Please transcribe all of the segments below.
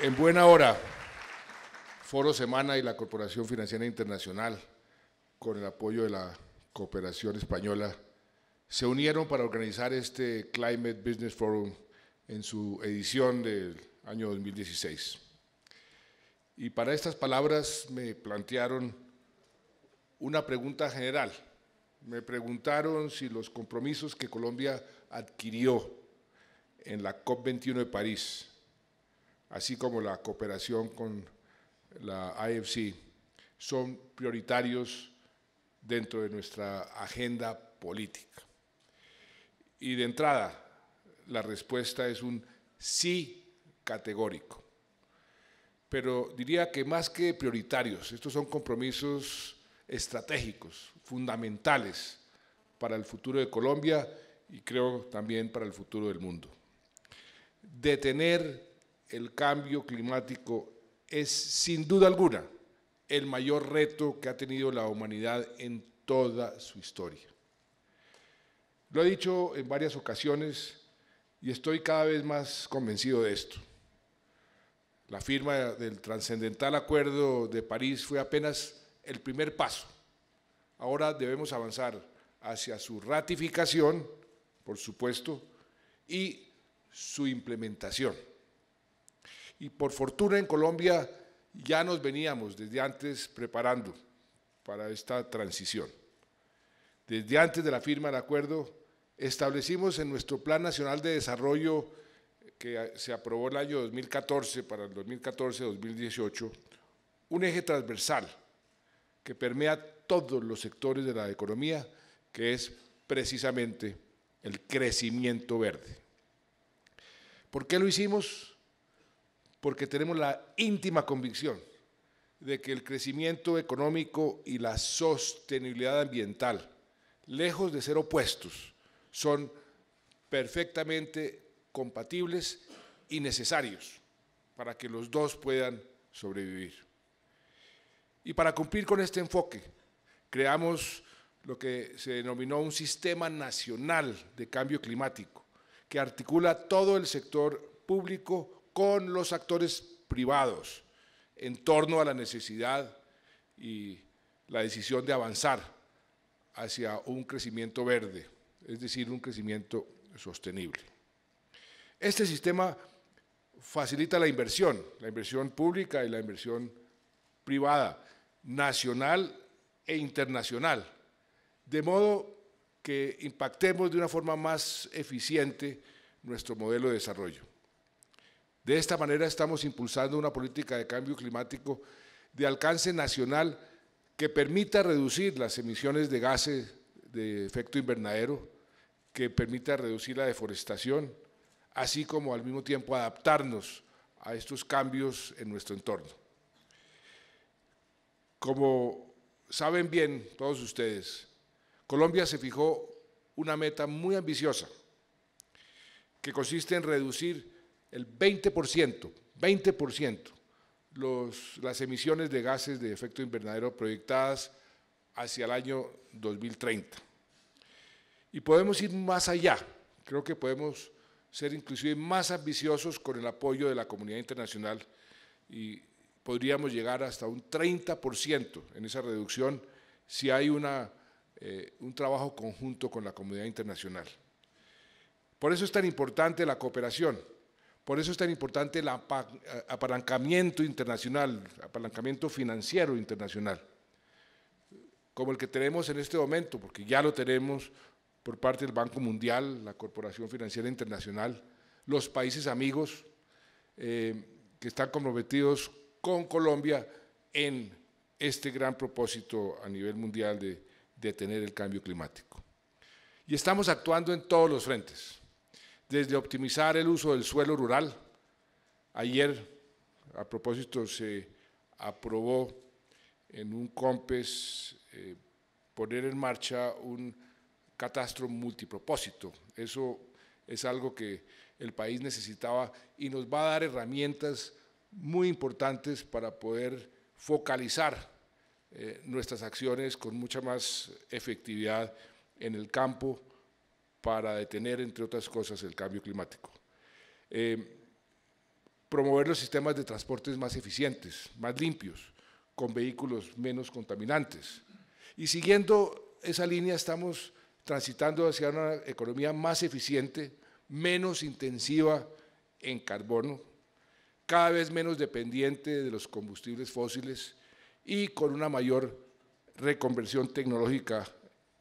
En buena hora, Foro Semana y la Corporación Financiera Internacional, con el apoyo de la Cooperación Española, se unieron para organizar este Climate Business Forum en su edición del año 2016. Y para estas palabras me plantearon una pregunta general me preguntaron si los compromisos que Colombia adquirió en la COP21 de París, así como la cooperación con la IFC, son prioritarios dentro de nuestra agenda política. Y de entrada, la respuesta es un sí categórico. Pero diría que más que prioritarios, estos son compromisos estratégicos, fundamentales para el futuro de Colombia y creo también para el futuro del mundo. Detener el cambio climático es sin duda alguna el mayor reto que ha tenido la humanidad en toda su historia. Lo he dicho en varias ocasiones y estoy cada vez más convencido de esto. La firma del trascendental Acuerdo de París fue apenas el primer paso Ahora debemos avanzar hacia su ratificación, por supuesto, y su implementación. Y por fortuna en Colombia ya nos veníamos desde antes preparando para esta transición. Desde antes de la firma del acuerdo, establecimos en nuestro Plan Nacional de Desarrollo que se aprobó el año 2014 para el 2014-2018, un eje transversal que permea todos los sectores de la economía, que es precisamente el crecimiento verde. ¿Por qué lo hicimos? Porque tenemos la íntima convicción de que el crecimiento económico y la sostenibilidad ambiental, lejos de ser opuestos, son perfectamente compatibles y necesarios para que los dos puedan sobrevivir. Y para cumplir con este enfoque, creamos lo que se denominó un sistema nacional de cambio climático, que articula todo el sector público con los actores privados en torno a la necesidad y la decisión de avanzar hacia un crecimiento verde, es decir, un crecimiento sostenible. Este sistema facilita la inversión, la inversión pública y la inversión privada, nacional e internacional, de modo que impactemos de una forma más eficiente nuestro modelo de desarrollo. De esta manera estamos impulsando una política de cambio climático de alcance nacional que permita reducir las emisiones de gases de efecto invernadero, que permita reducir la deforestación, así como al mismo tiempo adaptarnos a estos cambios en nuestro entorno. Como saben bien todos ustedes, Colombia se fijó una meta muy ambiciosa que consiste en reducir el 20%, 20% los, las emisiones de gases de efecto invernadero proyectadas hacia el año 2030. Y podemos ir más allá, creo que podemos ser inclusive más ambiciosos con el apoyo de la comunidad internacional y podríamos llegar hasta un 30% en esa reducción si hay eh, un trabajo conjunto con la comunidad internacional. Por eso es tan importante la cooperación, por eso es tan importante el apalancamiento internacional, apalancamiento financiero internacional, como el que tenemos en este momento, porque ya lo tenemos por parte del Banco Mundial, la Corporación Financiera Internacional, los países amigos eh, que están comprometidos con Colombia en este gran propósito a nivel mundial de detener el cambio climático. Y estamos actuando en todos los frentes, desde optimizar el uso del suelo rural. Ayer, a propósito, se aprobó en un COMPES eh, poner en marcha un catastro multipropósito. Eso es algo que el país necesitaba y nos va a dar herramientas muy importantes para poder focalizar eh, nuestras acciones con mucha más efectividad en el campo para detener, entre otras cosas, el cambio climático. Eh, promover los sistemas de transportes más eficientes, más limpios, con vehículos menos contaminantes. Y siguiendo esa línea estamos transitando hacia una economía más eficiente, menos intensiva en carbono, cada vez menos dependiente de los combustibles fósiles y con una mayor reconversión tecnológica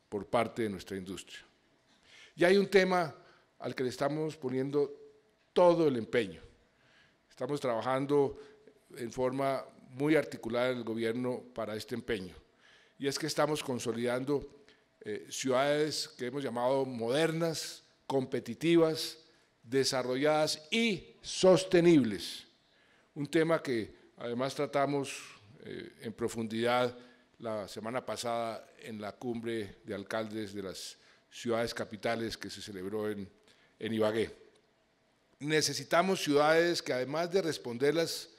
por parte de nuestra industria. Y hay un tema al que le estamos poniendo todo el empeño. Estamos trabajando en forma muy articulada en el gobierno para este empeño. Y es que estamos consolidando eh, ciudades que hemos llamado modernas, competitivas, desarrolladas y sostenibles. Un tema que además tratamos eh, en profundidad la semana pasada en la cumbre de alcaldes de las ciudades capitales que se celebró en, en Ibagué. Necesitamos ciudades que además de responder las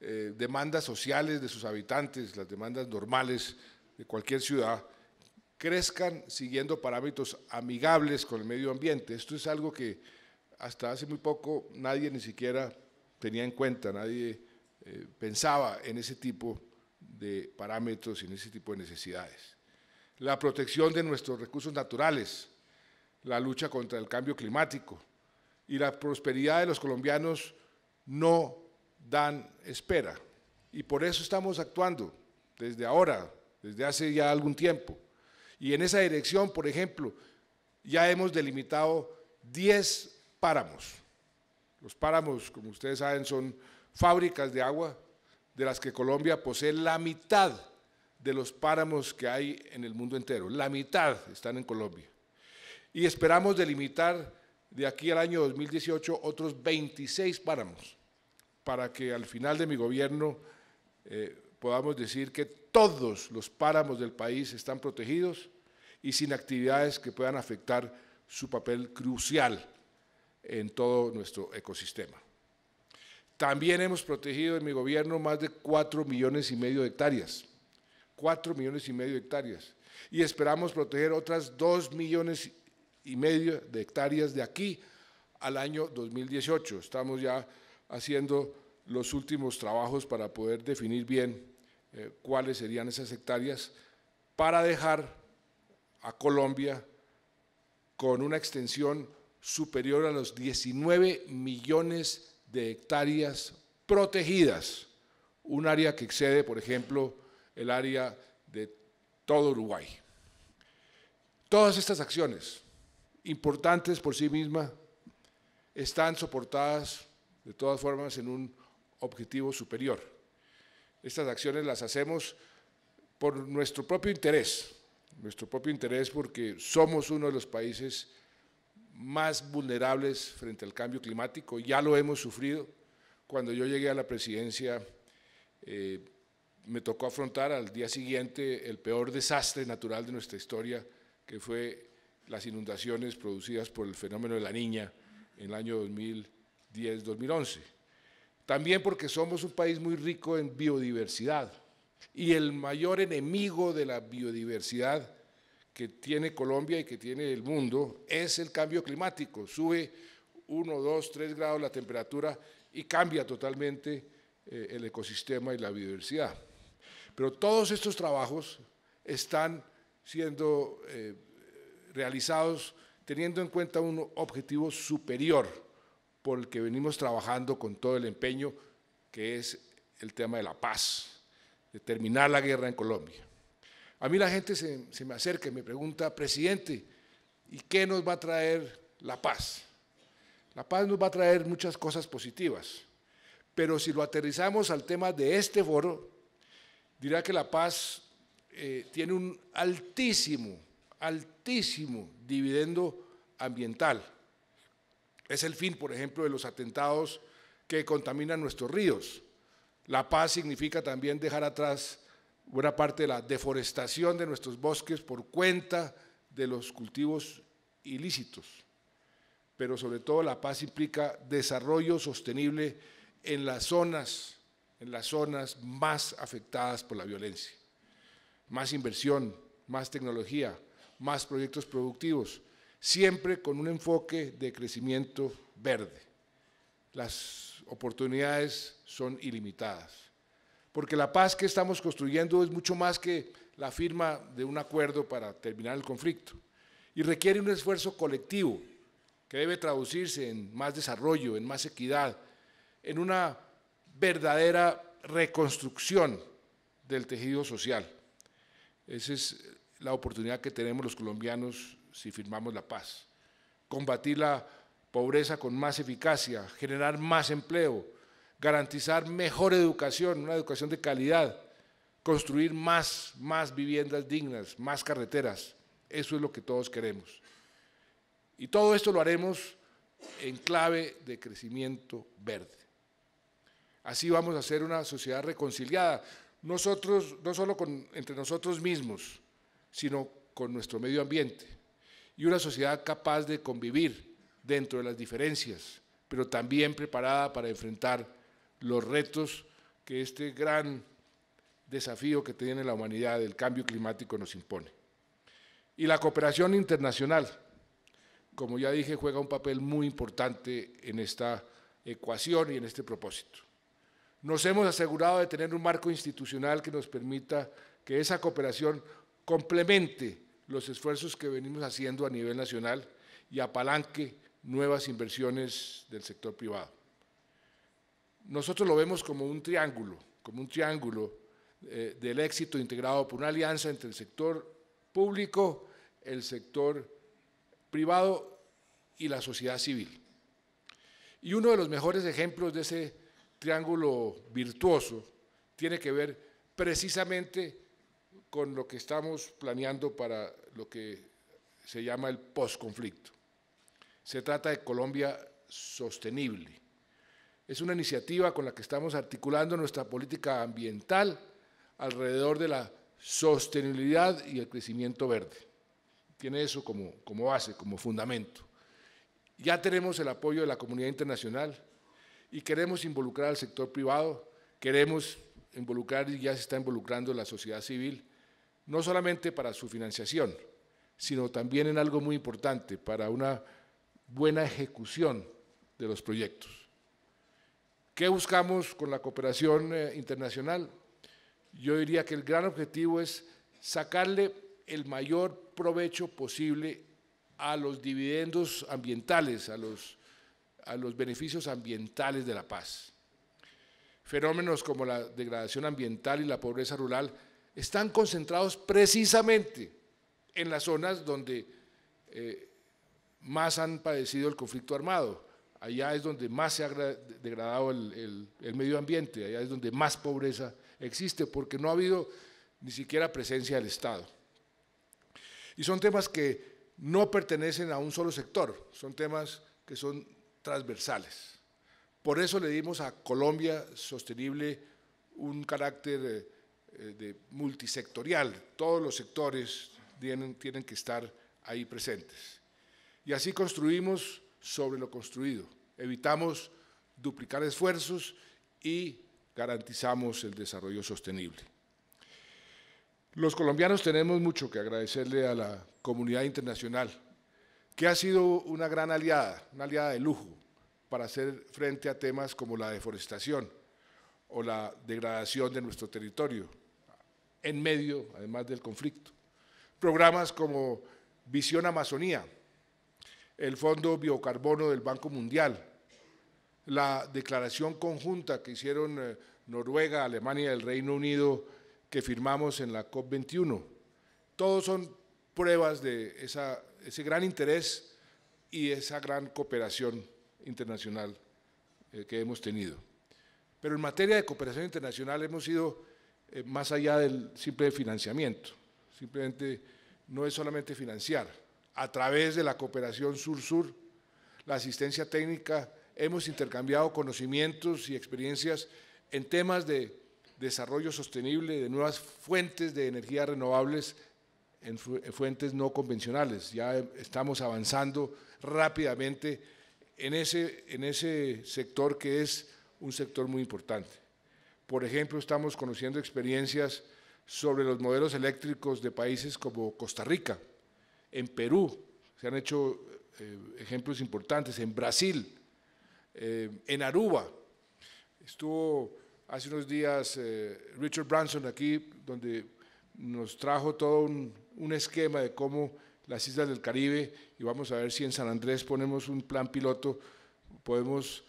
eh, demandas sociales de sus habitantes, las demandas normales de cualquier ciudad, crezcan siguiendo parámetros amigables con el medio ambiente. Esto es algo que hasta hace muy poco nadie ni siquiera tenía en cuenta, nadie eh, pensaba en ese tipo de parámetros y en ese tipo de necesidades. La protección de nuestros recursos naturales, la lucha contra el cambio climático y la prosperidad de los colombianos no dan espera. Y por eso estamos actuando desde ahora, desde hace ya algún tiempo. Y en esa dirección, por ejemplo, ya hemos delimitado 10 páramos los páramos, como ustedes saben, son fábricas de agua, de las que Colombia posee la mitad de los páramos que hay en el mundo entero. La mitad están en Colombia. Y esperamos delimitar de aquí al año 2018 otros 26 páramos para que al final de mi gobierno eh, podamos decir que todos los páramos del país están protegidos y sin actividades que puedan afectar su papel crucial en todo nuestro ecosistema. También hemos protegido en mi gobierno más de 4 millones y medio de hectáreas. 4 millones y medio de hectáreas. Y esperamos proteger otras 2 millones y medio de hectáreas de aquí al año 2018. Estamos ya haciendo los últimos trabajos para poder definir bien eh, cuáles serían esas hectáreas para dejar a Colombia con una extensión superior a los 19 millones de hectáreas protegidas, un área que excede, por ejemplo, el área de todo Uruguay. Todas estas acciones, importantes por sí mismas, están soportadas de todas formas en un objetivo superior. Estas acciones las hacemos por nuestro propio interés, nuestro propio interés porque somos uno de los países más vulnerables frente al cambio climático. Ya lo hemos sufrido. Cuando yo llegué a la presidencia, eh, me tocó afrontar al día siguiente el peor desastre natural de nuestra historia, que fue las inundaciones producidas por el fenómeno de la niña en el año 2010-2011. También porque somos un país muy rico en biodiversidad y el mayor enemigo de la biodiversidad que tiene Colombia y que tiene el mundo es el cambio climático. Sube 1, 2, 3 grados la temperatura y cambia totalmente eh, el ecosistema y la biodiversidad. Pero todos estos trabajos están siendo eh, realizados teniendo en cuenta un objetivo superior por el que venimos trabajando con todo el empeño, que es el tema de la paz, de terminar la guerra en Colombia. A mí la gente se, me acerca y me pregunta, presidente, ¿y qué nos va a traer la paz? La paz nos va a traer muchas cosas positivas, pero si lo aterrizamos al tema de este foro, dirá que la paz eh, tiene un altísimo, altísimo dividendo ambiental. Es el fin, por ejemplo, de los atentados que contaminan nuestros ríos. La paz significa también dejar atrás buena parte de la deforestación de nuestros bosques por cuenta de los cultivos ilícitos. Pero sobre todo la paz implica desarrollo sostenible en las zonas, en las zonas más afectadas por la violencia. Más inversión, más tecnología, más proyectos productivos, siempre con un enfoque de crecimiento verde. Las oportunidades son ilimitadas porque la paz que estamos construyendo es mucho más que la firma de un acuerdo para terminar el conflicto y requiere un esfuerzo colectivo que debe traducirse en más desarrollo, en más equidad, en una verdadera reconstrucción del tejido social. Esa es la oportunidad que tenemos los colombianos si firmamos la paz. Combatir la pobreza con más eficacia, generar más empleo, garantizar mejor educación, una educación de calidad, construir más, más viviendas dignas, más carreteras. Eso es lo que todos queremos. Y todo esto lo haremos en clave de crecimiento verde. Así vamos a hacer una sociedad reconciliada, nosotros, no solo con, entre nosotros mismos, sino con nuestro medio ambiente. Y una sociedad capaz de convivir dentro de las diferencias, pero también preparada para enfrentar los retos que este gran desafío que tiene la humanidad, el cambio climático, nos impone. Y la cooperación internacional, como ya dije, juega un papel muy importante en esta ecuación y en este propósito. Nos hemos asegurado de tener un marco institucional que nos permita que esa cooperación complemente los esfuerzos que venimos haciendo a nivel nacional y apalanque nuevas inversiones del sector privado. Nosotros lo vemos como un triángulo, como un triángulo eh, del éxito integrado por una alianza entre el sector público, el sector privado y la sociedad civil. Y uno de los mejores ejemplos de ese triángulo virtuoso tiene que ver precisamente con lo que estamos planeando para lo que se llama el posconflicto. Se trata de Colombia sostenible es una iniciativa con la que estamos articulando nuestra política ambiental alrededor de la sostenibilidad y el crecimiento verde. Tiene eso como, como base, como fundamento. Ya tenemos el apoyo de la comunidad internacional y queremos involucrar al sector privado, queremos involucrar y ya se está involucrando la sociedad civil, no solamente para su financiación, sino también en algo muy importante, para una buena ejecución de los proyectos. ¿Qué buscamos con la cooperación eh, internacional? Yo diría que el gran objetivo es sacarle el mayor provecho posible a los dividendos ambientales, a los, a los beneficios ambientales de la paz. Fenómenos como la degradación ambiental y la pobreza rural están concentrados precisamente en las zonas donde eh, más han padecido el conflicto armado. Allá es donde más se ha degradado el, medio ambiente, allá es donde más pobreza existe, porque no ha habido ni siquiera presencia del Estado. Y son temas que no pertenecen a un solo sector, son temas que son transversales. Por eso le dimos a Colombia Sostenible un carácter eh, eh, de multisectorial. Todos los sectores tienen, tienen que estar ahí presentes. Y así construimos sobre lo construido. Evitamos duplicar esfuerzos y garantizamos el desarrollo sostenible. Los colombianos tenemos mucho que agradecerle a la comunidad internacional, que ha sido una gran aliada, una aliada de lujo, para hacer frente a temas como la deforestación o la degradación de nuestro territorio, en medio, además del conflicto. Programas como Visión Amazonía, el Fondo Biocarbono del Banco Mundial, la declaración conjunta que hicieron eh, Noruega, Alemania y el Reino Unido que firmamos en la COP21. Todos son pruebas de ese gran interés y esa gran cooperación internacional eh, que hemos tenido. Pero en materia de cooperación internacional hemos ido eh, más allá del simple financiamiento, simplemente no es solamente financiar, a través de la cooperación sur-sur, la asistencia técnica, hemos intercambiado conocimientos y experiencias en temas de desarrollo sostenible, de nuevas fuentes de energía renovables en fuentes no convencionales. Ya estamos avanzando rápidamente en ese, en ese sector que es un sector muy importante. Por ejemplo, estamos conociendo experiencias sobre los modelos eléctricos de países como Costa Rica, en Perú se han hecho eh, ejemplos importantes, en Brasil, eh, en Aruba. Estuvo hace unos días eh, Richard Branson aquí, donde nos trajo todo un, un, esquema de cómo las islas del Caribe, y vamos a ver si en San Andrés ponemos un plan piloto, podemos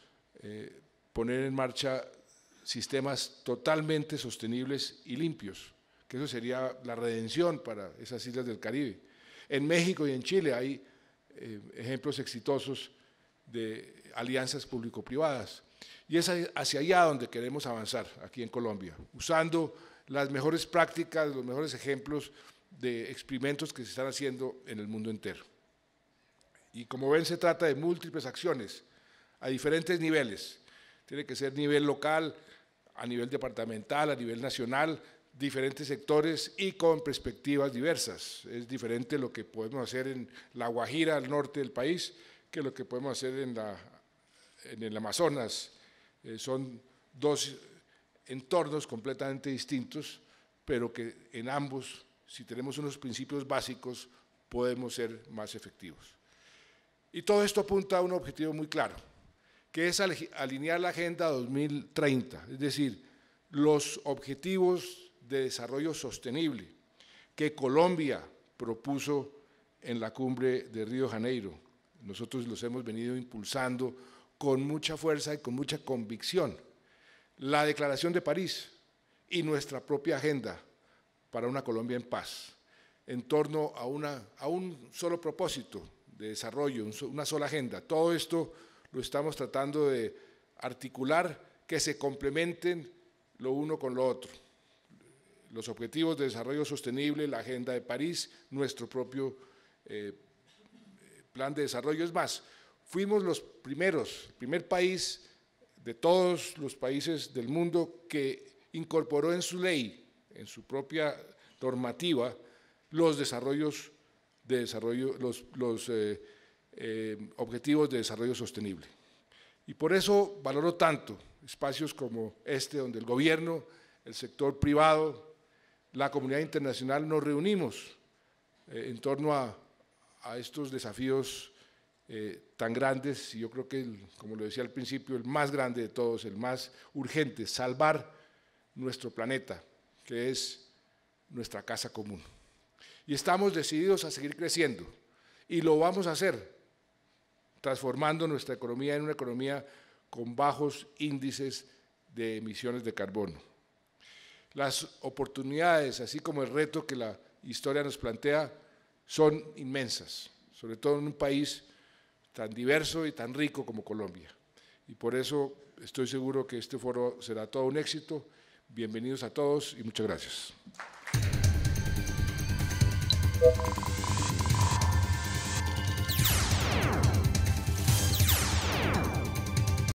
poner en marcha sistemas totalmente sostenibles y limpios, que eso sería la redención para esas islas del Caribe. En México y en Chile hay eh, ejemplos exitosos de alianzas público-privadas. Y es hacia allá donde queremos avanzar aquí en Colombia, usando las mejores prácticas, los mejores ejemplos de experimentos que se están haciendo en el mundo entero. Y como ven, se trata de múltiples acciones a diferentes niveles. Tiene que ser nivel local, a nivel departamental, a nivel nacional, diferentes sectores y con perspectivas diversas. Es diferente lo que podemos hacer en La Guajira, al norte del país, que lo que podemos hacer en, la, en el Amazonas. Eh, son dos entornos completamente distintos, pero que en ambos, si tenemos unos principios básicos, podemos ser más efectivos. Y todo esto apunta a un objetivo muy claro, que es alinear la Agenda 2030, es decir, los objetivos de Desarrollo Sostenible que Colombia propuso en la cumbre de Río Janeiro. Nosotros los hemos venido impulsando con mucha fuerza y con mucha convicción. La Declaración de París y nuestra propia agenda para una Colombia en paz, en torno a, una, a un solo propósito de desarrollo, una sola agenda. Todo esto lo estamos tratando de articular, que se complementen lo uno con lo otro los Objetivos de Desarrollo Sostenible, la Agenda de París, nuestro propio eh, plan de desarrollo. Es más, fuimos los primeros, el primer país de todos los países del mundo que incorporó en su ley, en su propia normativa, los desarrollos de desarrollo, los, eh, eh, objetivos de desarrollo sostenible. Y por eso valoro tanto espacios como este, donde el gobierno, el sector privado, la comunidad internacional nos reunimos eh, en torno a, estos desafíos eh, tan grandes, y yo creo que, como lo decía al principio, el más grande de todos, el más urgente, salvar nuestro planeta, que es nuestra casa común. Y estamos decididos a seguir creciendo, y lo vamos a hacer, transformando nuestra economía en una economía con bajos índices de emisiones de carbono las oportunidades, así como el reto que la historia nos plantea, son inmensas, sobre todo en un país tan diverso y tan rico como Colombia. Y por eso estoy seguro que este foro será todo un éxito. Bienvenidos a todos y muchas gracias.